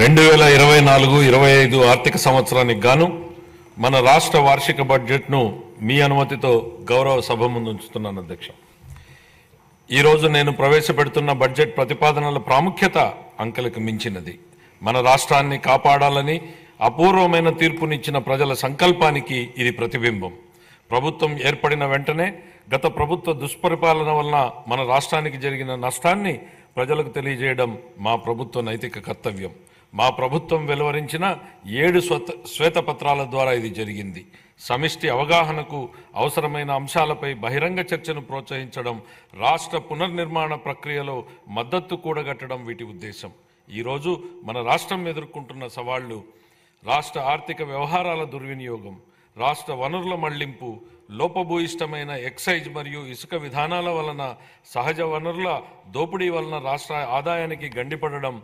రెండు వేల ఇరవై నాలుగు ఇరవై ఐదు ఆర్థిక సంవత్సరానికి గాను మన రాష్ట్ర వార్షిక బడ్జెట్ను మీ అనుమతితో గౌరవ సభ ముందు ఉంచుతున్నాను అధ్యక్ష ఈరోజు నేను ప్రవేశపెడుతున్న బడ్జెట్ ప్రతిపాదనల ప్రాముఖ్యత అంకెలకు మించినది మన రాష్ట్రాన్ని కాపాడాలని అపూర్వమైన తీర్పునిచ్చిన ప్రజల సంకల్పానికి ఇది ప్రతిబింబం ప్రభుత్వం ఏర్పడిన వెంటనే గత ప్రభుత్వ దుష్పరిపాలన వలన మన రాష్ట్రానికి జరిగిన నష్టాన్ని ప్రజలకు తెలియజేయడం మా ప్రభుత్వ నైతిక కర్తవ్యం మా ప్రభుత్వం వెలువరించిన ఏడు స్వత శ్వేతపత్రాల ద్వారా ఇది జరిగింది సమిష్టి అవగాహనకు అవసరమైన అంశాలపై బహిరంగ చర్చను ప్రోత్సహించడం రాష్ట్ర పునర్నిర్మాణ ప్రక్రియలో మద్దతు కూడగట్టడం వీటి ఉద్దేశం ఈరోజు మన రాష్ట్రం ఎదుర్కొంటున్న సవాళ్లు రాష్ట్ర ఆర్థిక వ్యవహారాల దుర్వినియోగం రాష్ట్ర వనరుల మళ్లింపు లోపభూయిష్టమైన ఎక్సైజ్ మరియు ఇసుక విధానాల వలన సహజ వనరుల దోపిడీ వలన రాష్ట్ర ఆదాయానికి గండిపడడం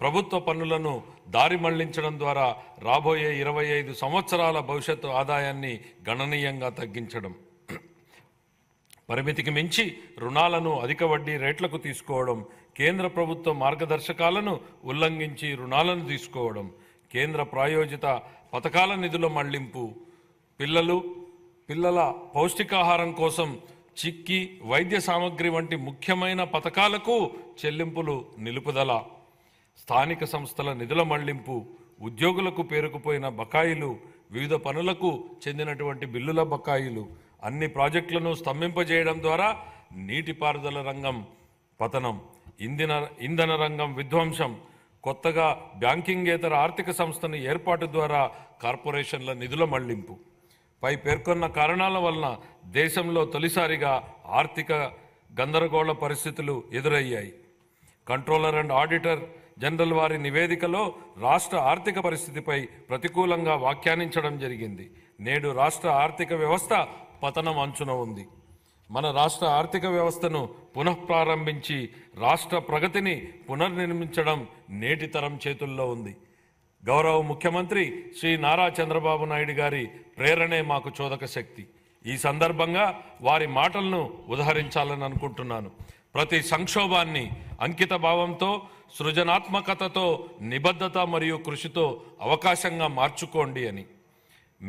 ప్రభుత్వ పన్నులను దారి మళ్లించడం ద్వారా రాబోయే ఇరవై ఐదు సంవత్సరాల భవిష్యత్తు ఆదాయాన్ని గణనీయంగా తగ్గించడం పరిమితికి మించి రుణాలను అధిక వడ్డీ రేట్లకు తీసుకోవడం కేంద్ర ప్రభుత్వ మార్గదర్శకాలను ఉల్లంఘించి రుణాలను తీసుకోవడం కేంద్ర ప్రాయోజిత పథకాల నిధుల మళ్లింపు పిల్లలు పిల్లల పౌష్టికాహారం కోసం చిక్కి వైద్య సామగ్రి వంటి ముఖ్యమైన పథకాలకు చెల్లింపులు నిలుపుదల స్థానిక సంస్థల నిధుల మళ్లింపు ఉద్యోగులకు పేరుకుపోయిన బకాయిలు వివిధ పనులకు చెందినటువంటి బిల్లుల బకాయిలు అన్ని ప్రాజెక్టులను స్తంభింపజేయడం ద్వారా నీటిపారుదల రంగం పతనం ఇంధన ఇంధన రంగం విధ్వంసం కొత్తగా బ్యాంకింగేతర ఆర్థిక సంస్థను ఏర్పాటు ద్వారా కార్పొరేషన్ల నిధుల మళ్లింపు పై పేర్కొన్న కారణాల వలన దేశంలో తొలిసారిగా ఆర్థిక గందరగోళ పరిస్థితులు ఎదురయ్యాయి కంట్రోలర్ అండ్ ఆడిటర్ జనరల్ వారి నివేదికలో రాష్ట్ర ఆర్థిక పరిస్థితిపై ప్రతికూలంగా వ్యాఖ్యానించడం జరిగింది నేడు రాష్ట్ర ఆర్థిక వ్యవస్థ పతనం అంచున ఉంది మన రాష్ట్ర ఆర్థిక వ్యవస్థను పునఃప్రారంభించి రాష్ట్ర ప్రగతిని పునర్నిర్మించడం నేటి తరం చేతుల్లో ఉంది గౌరవ ముఖ్యమంత్రి శ్రీ నారా చంద్రబాబు నాయుడు గారి ప్రేరణే మాకు చోదక శక్తి ఈ సందర్భంగా వారి మాటలను ఉదహరించాలని అనుకుంటున్నాను ప్రతి సంక్షోభాన్ని అంకిత భావంతో సృజనాత్మకతతో నిబద్ధత మరియు కృషితో అవకాశంగా మార్చుకోండి అని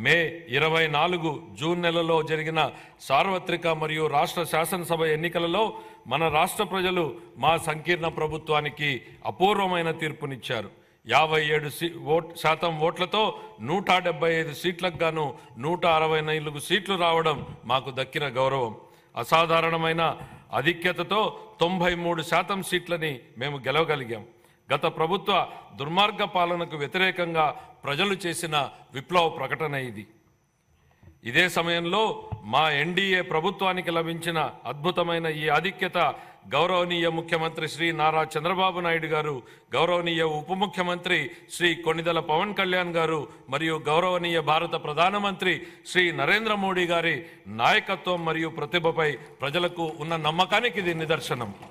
మే ఇరవై నాలుగు జూన్ నెలలో జరిగిన సార్వత్రిక మరియు రాష్ట్ర శాసనసభ ఎన్నికలలో మన రాష్ట్ర ప్రజలు మా సంకీర్ణ ప్రభుత్వానికి అపూర్వమైన తీర్పునిచ్చారు యాభై ఏడు సీ ఓట్ శాతం ఓట్లతో నూట డెబ్బై ఐదు సీట్లకు గాను నూట అరవై నాలుగు సీట్లు రావడం మాకు దక్కిన గౌరవం అసాధారణమైన అధిక్యతతో తొంభై మూడు శాతం సీట్లని మేము గెలవగలిగాం గత ప్రభుత్వ దుర్మార్గ పాలనకు వ్యతిరేకంగా ప్రజలు చేసిన విప్లవ ప్రకటన ఇది ఇదే సమయంలో మా ఎన్డీఏ ప్రభుత్వానికి లభించిన అద్భుతమైన ఈ ఆధిక్యత గౌరవనీయ ముఖ్యమంత్రి శ్రీ నారా చంద్రబాబు నాయుడు గారు గౌరవనీయ ఉప ముఖ్యమంత్రి శ్రీ కొణిదల పవన్ కళ్యాణ్ గారు మరియు గౌరవనీయ భారత ప్రధానమంత్రి శ్రీ నరేంద్ర మోడీ గారి నాయకత్వం మరియు ప్రతిభపై ప్రజలకు ఉన్న నమ్మకానికి ఇది నిదర్శనం